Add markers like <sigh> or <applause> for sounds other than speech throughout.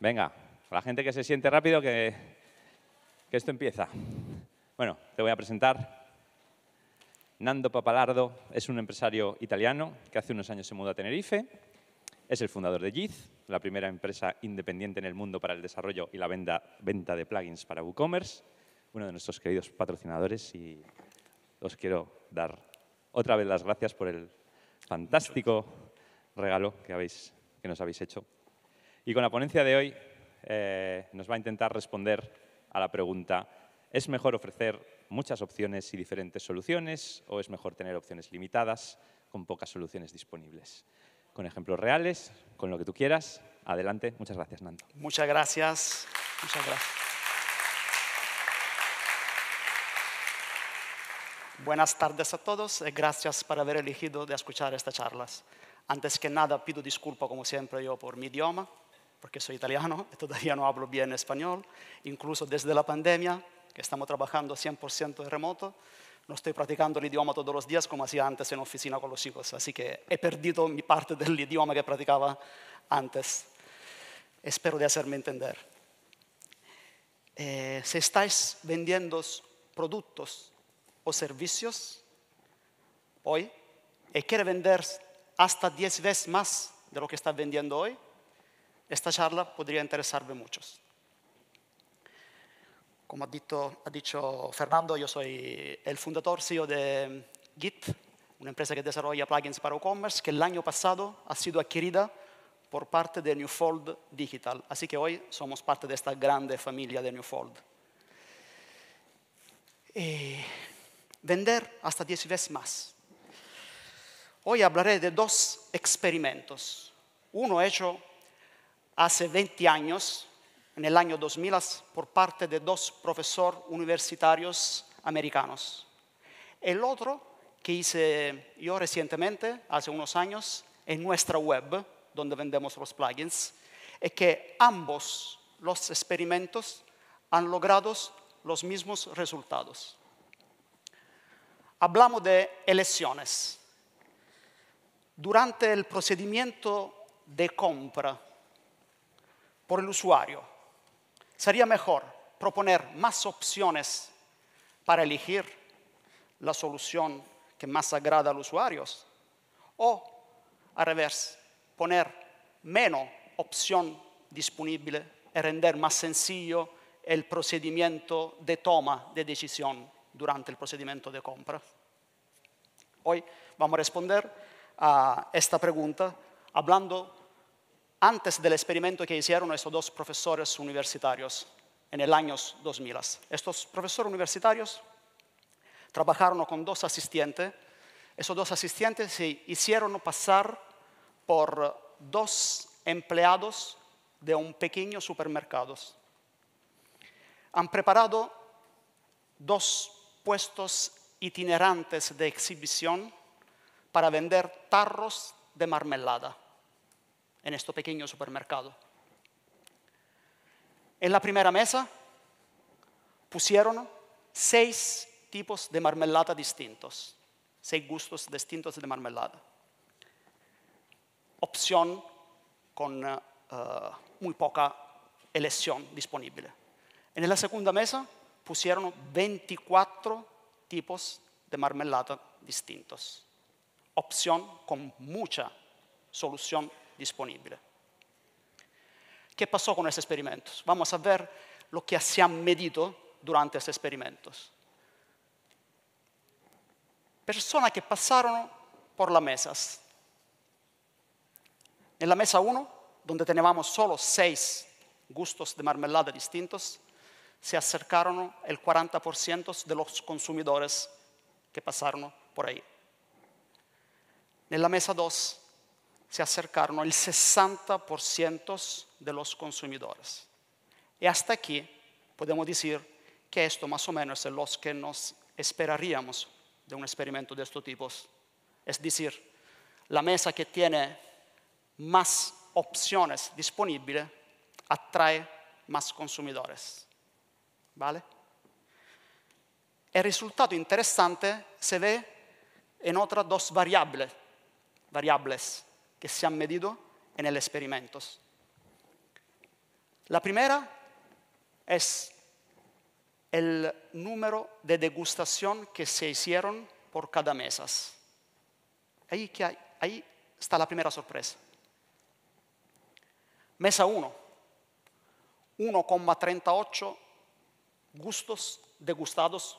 Venga, la gente que se siente rápido, que, esto empieza. Bueno, te voy a presentar. Nando Papalardo es un empresario italiano que hace unos años se mudó a Tenerife. Es el fundador de JIT, la primera empresa independiente en el mundo para el desarrollo y la venta de plugins para WooCommerce, uno de nuestros queridos patrocinadores y os quiero dar otra vez las gracias por el fantástico regalo que nos habéis hecho y con la ponencia de hoy eh, nos va a intentar responder a la pregunta, ¿es mejor ofrecer muchas opciones y diferentes soluciones o es mejor tener opciones limitadas con pocas soluciones disponibles? Con ejemplos reales, con lo que tú quieras. Adelante. Muchas gracias, Nando. Muchas gracias. Muchas gracias. Buenas tardes a todos eh, gracias por haber elegido de escuchar estas charlas. Antes que nada, pido disculpas, como siempre, yo por mi idioma porque soy italiano, <laughs> todavía no hablo bien español, incluso desde la pandemia, que estamos trabajando 100% de remoto, no estoy practicando el idioma todos los días como hacía antes en oficina con los chicos, así que he perdido mi parte del <laughs> idioma que practicaba antes. Espero de hacerme entender. Eh, si estáis vendiendo productos o servicios hoy y ¿E quiere vender hasta 10 veces más de lo que está vendiendo hoy, esta charla podría interesarme a muchos. Como ha dicho, Fernando, yo soy el fundador CEO de Git, una empresa que desarrolla plugins para e-commerce, que el año pasado ha sido adquirida por parte de Newfold Digital. Así que hoy somos parte de esta grande familia de Newfold. y eh, vender hasta 10 veces más. Hoy hablaré de dos experimentos. Uno hecho hace 20 años, en el año 2000, por parte de dos profesores universitarios americanos. El otro que hice yo recientemente, hace unos años, en nuestra web, donde vendemos los plugins, es que ambos los experimentos han logrado los mismos resultados. Hablamos de elecciones. Durante el procedimiento de compra por el usuario. Sería mejor proponer más opciones para elegir la solución que más agrada a los usuarios? o, al revés, poner menos opción disponible y render más sencillo el procedimiento de toma de decisión durante el procedimiento de compra. Hoy vamos a responder a esta pregunta hablando antes del experimento que hicieron estos dos profesores universitarios en el año 2000. Estos profesores universitarios trabajaron con dos asistentes. Esos dos asistentes se hicieron pasar por dos empleados de un pequeño supermercado. Han preparado dos puestos itinerantes de exhibición para vender tarros de marmelada en este pequeño supermercado. En la primera mesa pusieron seis tipos de marmelada distintos, seis gustos distintos de marmelada. Opción con eh, eh, muy poca elección disponible. En la segunda mesa pusieron 24 tipos de marmelada distintos. Opción con mucha solución disponibile. Che passò con esos experimentos? Vamos a ver lo che si han medito durante esos experimentos. Persone che pasaron por las mesa. En la mesa 1, dove teníamos solo 6 gustos di marmellata distintos, si acercarono il 40% dei consumatori che que pasaron por ahí. En la mesa 2, se acercaron al 60% de los consumidores. Y hasta aquí podemos decir que esto más o menos es lo que nos esperaríamos de un experimento de estos tipos. Es decir, la mesa que tiene más opciones disponibles atrae más consumidores. ¿Vale? El resultado interesante se ve en otras dos variables. variables que se han medido en el experimento. La primera es el número de degustación que se hicieron por cada mesa. Ahí, ahí está la primera sorpresa. Mesa 1, 1,38 gustos degustados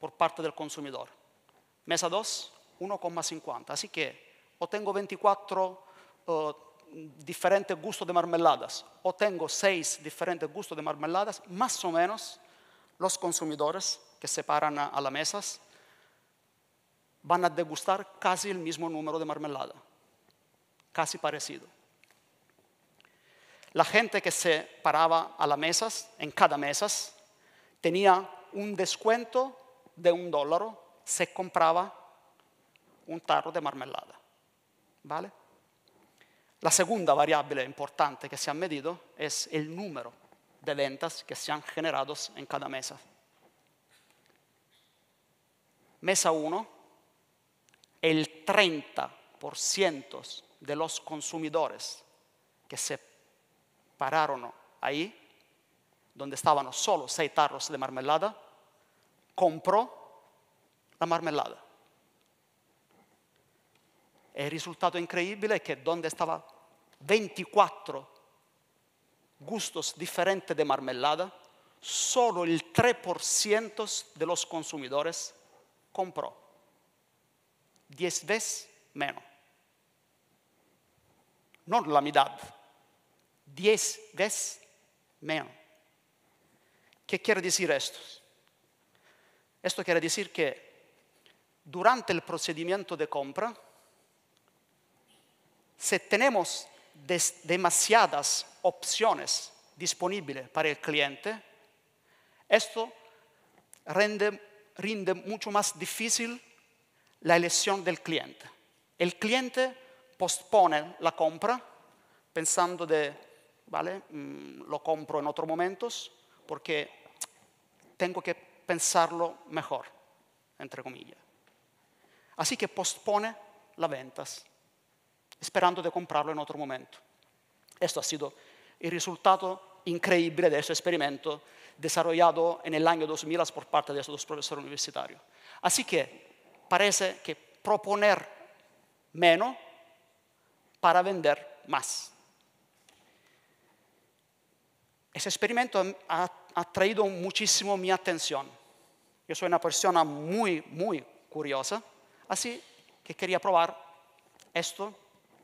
por parte del consumidor. Mesa 2, 1,50. Así que o tengo 24 eh, diferentes gustos de mermeladas, o tengo 6 diferentes gustos de mermeladas, más o menos los consumidores que se paran a, las mesas van a degustar casi el mismo número de mermelada, casi parecido. La gente que se paraba a las mesas, en cada mesa, tenía un descuento de un dólar se compraba un tarro de mermelada. ¿vale? La segunda variable importante que se ha medido es el número de ventas que se han generado en cada mesa. Mesa 1, el 30% de los consumidores que se pararon ahí, donde estaban solo seis tarros de mermelada, compró la mermelada. E il risultato incredibile è che donde stava 24 gustos differenti di marmellata, solo il 3% dei consumatori comprò. compró. 10 veces menos. No la mitad, 10 veces meno. Che quiere dire questo? Questo quiere dire che durante il procedimento di compra, si tenemos demasiadas opciones disponibles para el cliente, esto rende, rinde mucho más difícil la elección del cliente. El cliente pospone la compra pensando de, vale, mm, lo compro en otros momentos porque tengo que pensarlo mejor, entre comillas. Así que pospone las ventas esperando de comprarlo en otro momento. Esto ha sido el resultado increíble de este experimento desarrollado en el año 2000 por parte de estos dos profesores universitarios. Así que parece que proponer menos para vender más. Ese experimento ha atraído muchísimo mi atención. Yo soy una persona muy, muy curiosa, así que quería probar esto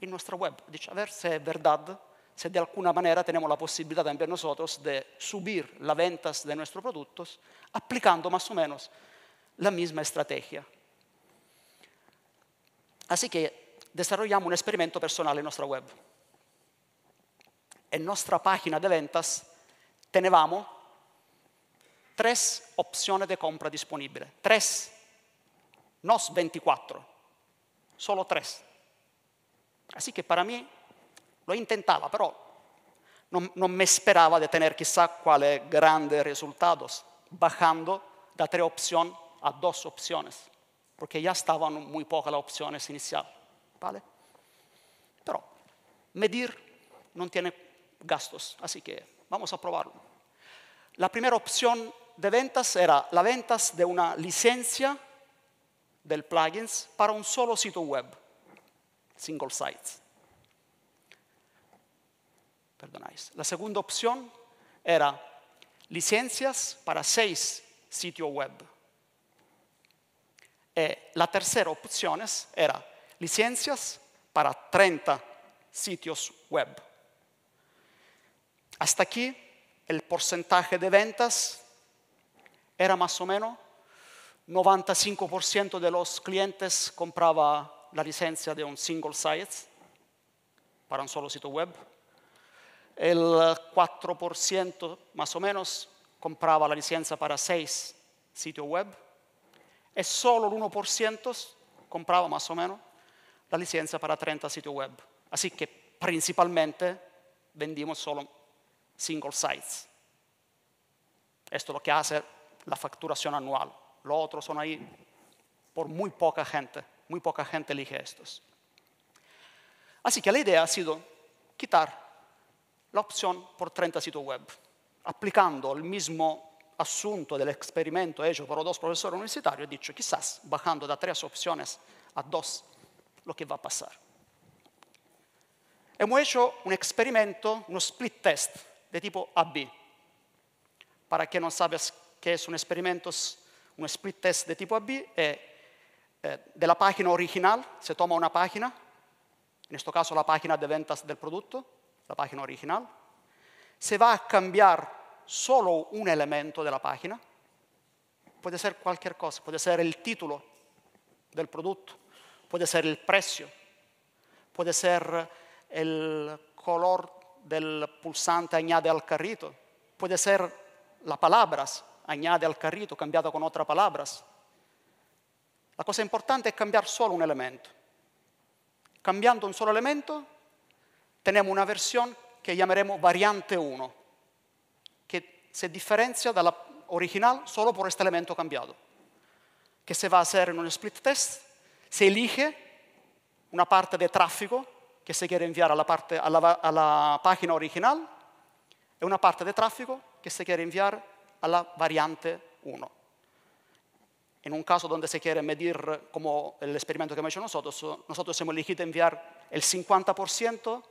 il nostro web. Dice, a ver se è verdad, se di alcuna maniera tenemos la possibilità anche noi di subire las ventas de nostri prodotti applicando più o meno la misma strategia. Así que desarrollamos un experimento personale en nuestra web. En nostra página di ventas teníamos tre opzioni di compra disponibili. Tre, non 24, solo tre. Así que para mí, lo intentaba, pero no me esperaba de tener quizá cuáles grandes resultados, bajando de tres opciones a dos opciones, porque ya estaban muy pocas las opciones iniciales. ¿vale? Pero medir no tiene gastos, así que vamos a probarlo. La primera opción de ventas era la ventas de una licencia del plugins para un solo sitio web single sites. Perdonáis. La segunda opción era licencias para seis sitios web. Eh, la tercera opción era licencias para 30 sitios web. Hasta aquí el porcentaje de ventas era más o menos 95% de los clientes compraba la licencia de un single site para un solo sitio web. El 4% eh, más o menos compraba la licencia para seis sitios web y solo el 1% compraba más o menos la licencia para 30 sitios web. Así que principalmente vendimos solo single sites. Esto es lo que hace la facturación anual. Lo otros son ahí por muy poca gente. Muy poca gente elige estos. Así que la idea ha sido quitar la opción por 30 sitios web, aplicando el mismo asunto del experimento hecho por dos profesores universitarios, he dicho, quizás bajando de tres opciones a dos, lo que va a pasar. Hemos hecho un experimento, un split test de tipo AB. Para que no sabe qué es un experimento, un split test de tipo AB es eh, eh, de la página original, se toma una página, en este caso la página de ventas del producto, la página original, se va a cambiar solo un elemento de la página, puede ser cualquier cosa, puede ser el título del producto, puede ser el precio, puede ser el color del pulsante añade al carrito, puede ser las palabras añade al carrito cambiado con otras palabras, La cosa importante è cambiare solo un elemento. Cambiando un solo elemento teniamo una versione che chiameremo variante 1, che si differenzia dalla originale solo per questo elemento cambiato, che se va a essere in uno split test, si elige una parte del traffico che si chiede inviare alla, parte, alla, alla pagina originale e una parte del traffico che si chiede inviare alla variante 1. en un caso donde se quiere medir, como el experimento que hemos hecho nosotros, nosotros hemos elegido enviar el 50%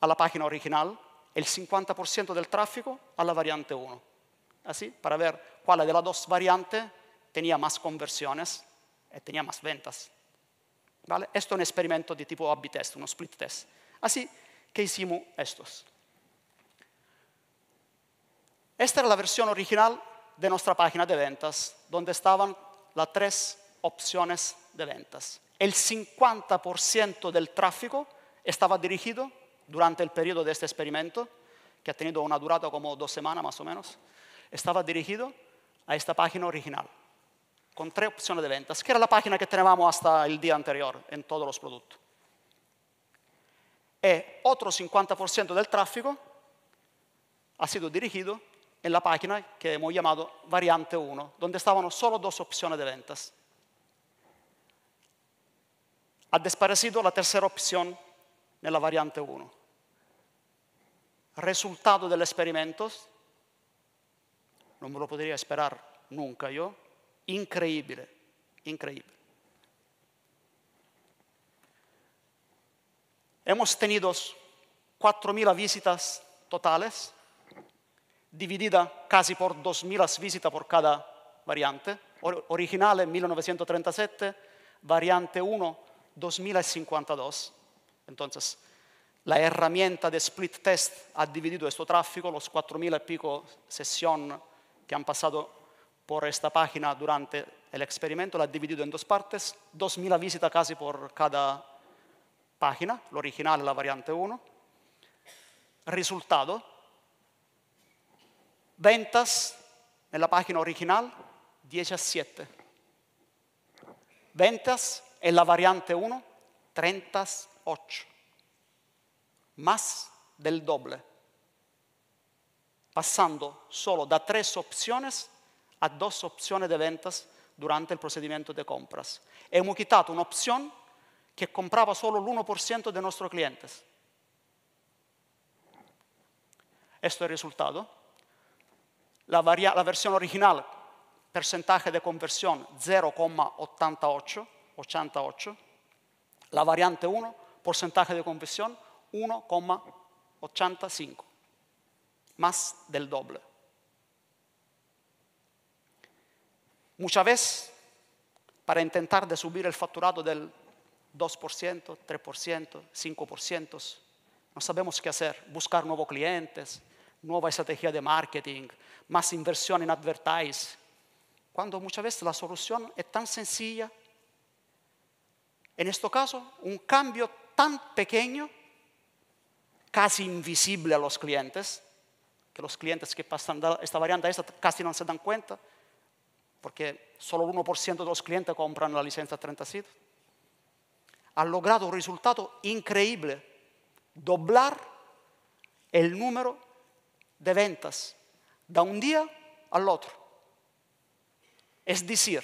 a la página original, el 50% del tráfico a la variante 1. Así, para ver cuál de las dos variantes tenía más conversiones y eh, tenía más ventas. ¿Vale? Esto es un experimento de tipo A-B test, un split test. Así que hicimos estos. Esta era la versión original de nuestra página de ventas, donde estaban las tres opciones de ventas. El 50% del tráfico estaba dirigido durante el periodo de este experimento, que ha tenido una durada como dos semanas más o menos, estaba dirigido a esta página original, con tres opciones de ventas, que era la página que teníamos hasta el día anterior en todos los productos. Y e otro 50% del tráfico ha sido dirigido en la página che abbiamo chiamato variante 1, dove stavano solo due opzioni di ventas. Ha desaparecido la terza opzione nella variante 1. Risultato del experimento, no me lo podría sperare nunca yo, incredibile, incredibile. Hemos tenido 4.000 visitas totales dividida casi por 2.000 visitas por cada variante. originale 1937, variante 1 2052. Entonces, la herramienta de split test ha dividido este tráfico, los 4.000 y pico sesión que han pasado por esta página durante el experimento, la ha dividido en dos partes, 2.000 visitas casi por cada página, l'originale, original, la variante 1. Risultato, Ventas en la página original, 17. Ventas en la variante 1, 38. Más del doble. Pasando solo da tres opciones a dos opciones de ventas durante el procedimiento de compras. Hemos quitado una que che comprava solo l'1% de nuestros clientes. Esto es el resultado la, versión original, porcentaje de conversión 0,88, 88. La variante 1, porcentaje de conversión 1,85, más del doble. Muchas veces, para intentar de subir el facturado del 2%, 3%, 5%, no sabemos qué hacer, buscar nuevos clientes, Nueva estrategia de marketing, más inversión en advertise, cuando muchas veces la solución es tan sencilla. En este caso, un cambio tan pequeño, casi invisible a los clientes, que los clientes que pasan esta variante esta casi no se dan cuenta, porque solo el 1% de los clientes compran la licencia 30 37, ha logrado un resultado increíble, doblar el número de ventas de un día al otro. Es decir,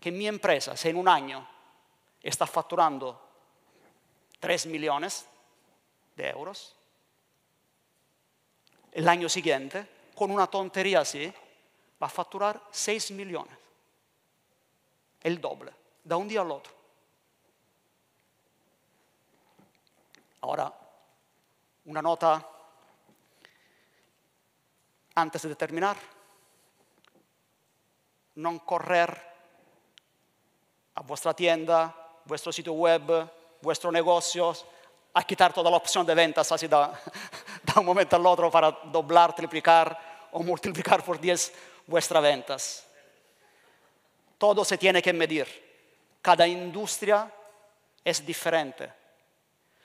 que mi empresa, si en un año está facturando 3 millones de euros, el año siguiente, con una tontería así, va a facturar 6 millones, el doble, de un día al otro. Ahora, una nota antes de terminar. no correr a vuestra tienda, vuestro sitio web, vuestro negocio a quitar toda la opción de ventas así de <laughs> un momento al otro para doblar, triplicar o multiplicar por 10 vuestras ventas. Todo se tiene que medir. Cada industria es diferente.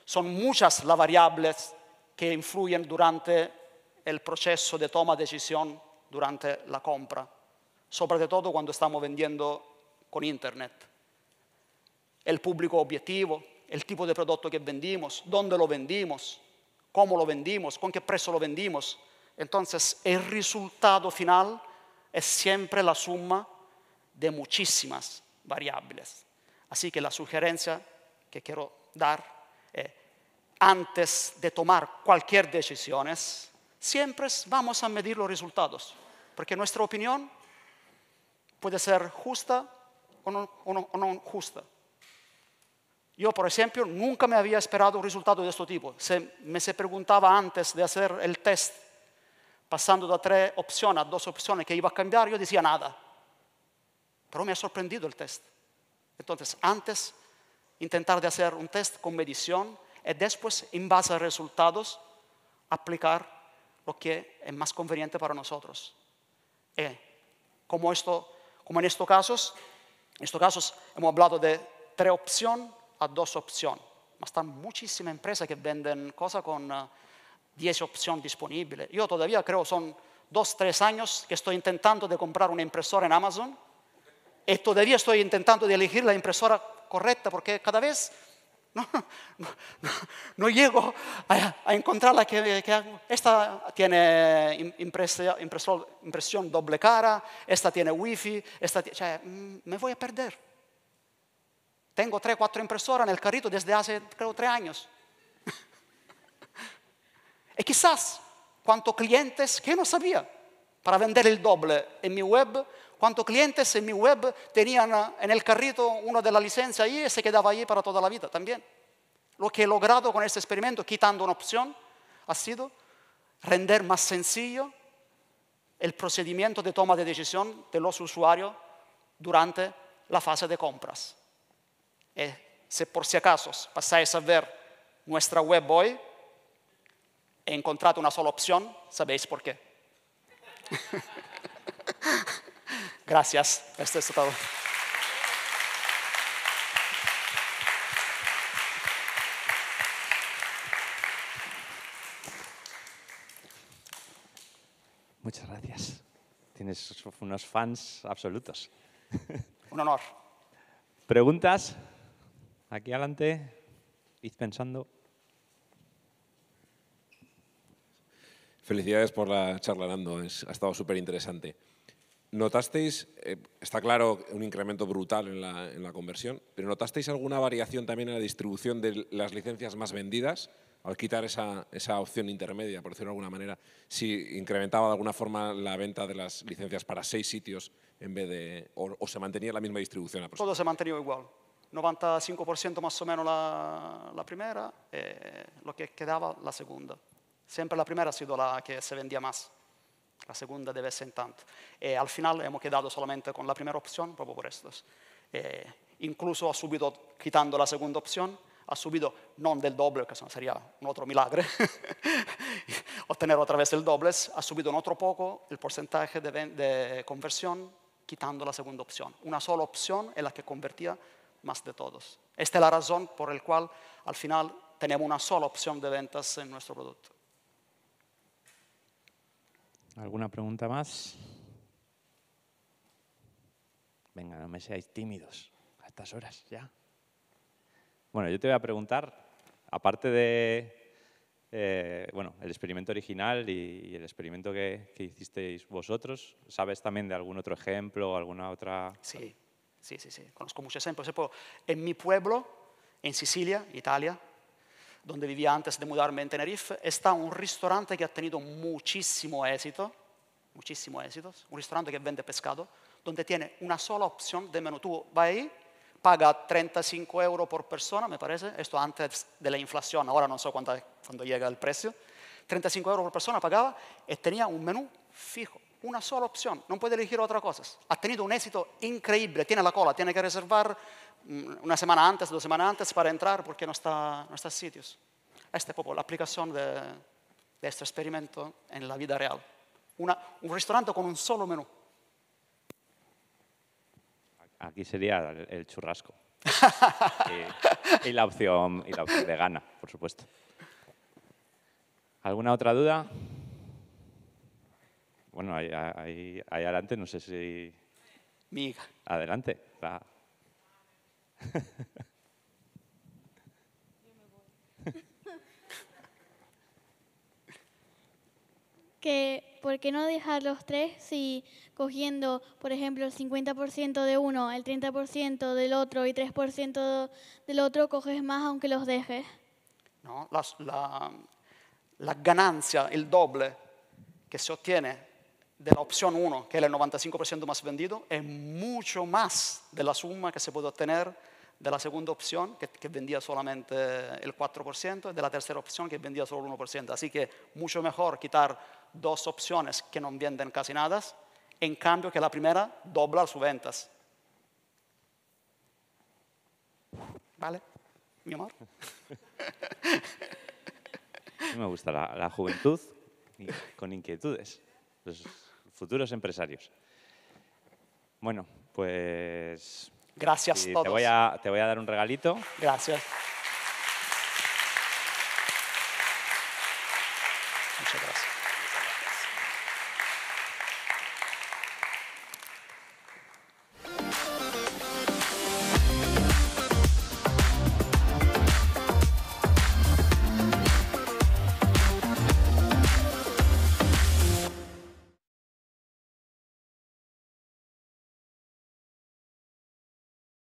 Son muchas las variables que influyen durante el proceso de toma de decisión durante la compra, sobre todo cuando estamos vendiendo con Internet. El público objetivo, el tipo de producto que vendimos, dónde lo vendimos, cómo lo vendimos, con qué precio lo vendimos. Entonces, el resultado final es siempre la suma de muchísimas variables. Así que la sugerencia que quiero dar es, eh, antes de tomar cualquier decisión, siempre vamos a medir los resultados, porque nuestra opinión puede ser justa o no, justa. Yo, por ejemplo, nunca me había esperado un resultado de este tipo. me se preguntaba antes de hacer el test, pasando de tres opciones a dos opciones que iba a cambiar, yo decía nada. Pero me ha sorprendido el test. Entonces, antes intentar de hacer un test con medición y después, en base a resultados, aplicar lo que es más conveniente para nosotros. Eh, como, esto, como en estos casos, en estos casos hemos hablado de tres opciones a dos opciones. pero muchísimas empresas que venden cosas con eh, diez 10 opciones disponibles. Yo todavía creo son dos, tres años que estoy intentando de comprar una impresora en Amazon y eh, todavía estoy intentando de elegir la impresora correcta porque cada vez <laughs> No, llego a, encontrarla que, Esta tiene impresión, doble cara, esta tiene wifi, esta mm, me voy a perder. Tengo tres, cuatro impresoras en el carrito desde hace, creo, tres años. <laughs> y quizás, cuántos clientes que no sabía para vender el doble en mi web. ¿Cuántos clientes en mi web tenían ah, en el carrito una de la licencia y se quedaba allí para toda la vida también? Lo que he logrado con este experimento, quitando una opción, ha sido render más sencillo el procedimiento de toma de decisión de los usuarios durante la fase de compras. Y eh, si por si acaso pasáis a ver nuestra web hoy, he encontrado una sola opción, sabéis por qué. <laughs> Gracias. Esto es todo. Muchas gracias. Tienes unos fans absolutos. Un honor. ¿Preguntas? Aquí adelante. Id pensando. Felicidades por la charla, Nando. ha estado súper interesante. ¿Notasteis, eh, está claro, un incremento brutal en la, conversión, pero ¿notasteis alguna variación también en la distribución de las licencias más vendidas al quitar esa, opción intermedia, por decirlo de alguna manera? Si incrementaba de alguna forma la venta de las licencias para seis sitios en vez de, o, se mantenía la misma distribución. Todo se mantenía igual. 95% más o menos la, primera, eh, lo que quedaba la segunda. Siempre la primera ha sido la que se vendía más. La segunda de vez en tanto. Eh, al final hemos quedado solamente con la primera opción, proprio por estos. Eh, incluso ha subido, quitando la segunda opción, ha subido no del doble, que sería un otro milagre, <laughs> obtener a través del doble, ha subido en otro poco el porcentaje de, de, conversión quitando la segunda opción. Una sola opción es la que convertía más de todos. Esta es la razón por la cual al final tenemos una sola opción de ventas en nuestro producto. ¿Alguna pregunta más? Venga, no me seáis tímidos a estas horas ya. Bueno, yo te voy a preguntar, aparte de eh, bueno, el experimento original y, el experimento que, hicisteis vosotros, ¿sabes también de algún otro ejemplo, alguna otra? Sí, sí, sí, sí. conozco muchos ejemplos. en mi pueblo, en Sicilia, Italia, donde vivía antes de mudarme a Tenerife, está un restaurante que ha tenido muchísimo éxito, muchísimo éxito, un restaurante que vende pescado, donde tiene una sola opción de menú. Tú vas ahí, paga 35 euros por persona, me parece, esto antes de la inflación, ahora no sé cuánto, cuándo llega el precio, 35 euros por persona pagaba y eh, tenía un menú fijo una sola opción, no puede elegir otra cosa. Ha tenido un éxito increíble, tiene la cola, tiene que reservar mm, una semana antes, dos semanas antes para entrar porque no está, no está sitios. Esta es la aplicación de, este experimento en la vida real. un restaurante con un solo menú. Aquí sería el churrasco. <laughs> Eh, y, la opción, y la opción vegana, por supuesto. ¿Alguna otra duda? Bueno, ahí, adelante, no sé si... Mi Adelante. <laughs> que ¿por qué no dejar los tres si cogiendo, por ejemplo, el 50% de uno, el 30% del otro y 3% del otro, coges más aunque los dejes? No, la, la ganancia, el doble que se obtiene de la opción 1, que es el 95% más vendido, es mucho más de la suma que se puede obtener de la segunda opción, que, vendía solamente el 4%, y de la tercera opción, que vendía solo el 1%. Así que mucho mejor quitar dos opciones que no venden casi nada, en cambio que la primera dobla sus ventas. ¿Vale? Mi amor. <laughs> Me gusta la, juventud con inquietudes futuros empresarios. Bueno, pues... Gracias Te voy a, te voy a dar un regalito. Gracias.